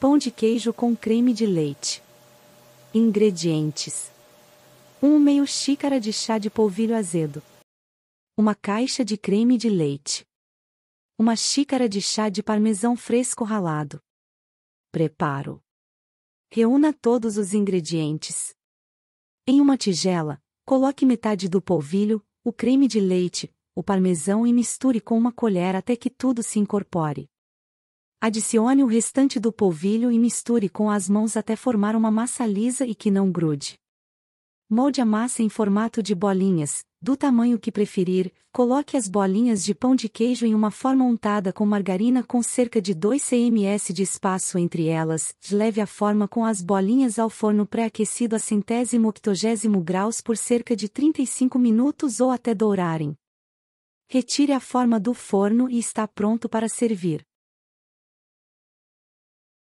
Pão de queijo com creme de leite. Ingredientes: 1 meio xícara de chá de polvilho azedo. Uma caixa de creme de leite. Uma xícara de chá de parmesão fresco ralado. Preparo. Reúna todos os ingredientes. Em uma tigela, coloque metade do polvilho, o creme de leite, o parmesão e misture com uma colher até que tudo se incorpore. Adicione o restante do polvilho e misture com as mãos até formar uma massa lisa e que não grude. Molde a massa em formato de bolinhas, do tamanho que preferir, coloque as bolinhas de pão de queijo em uma forma untada com margarina com cerca de 2 cms de espaço entre elas, leve a forma com as bolinhas ao forno pré-aquecido a centésimo octogésimo graus por cerca de 35 minutos ou até dourarem. Retire a forma do forno e está pronto para servir.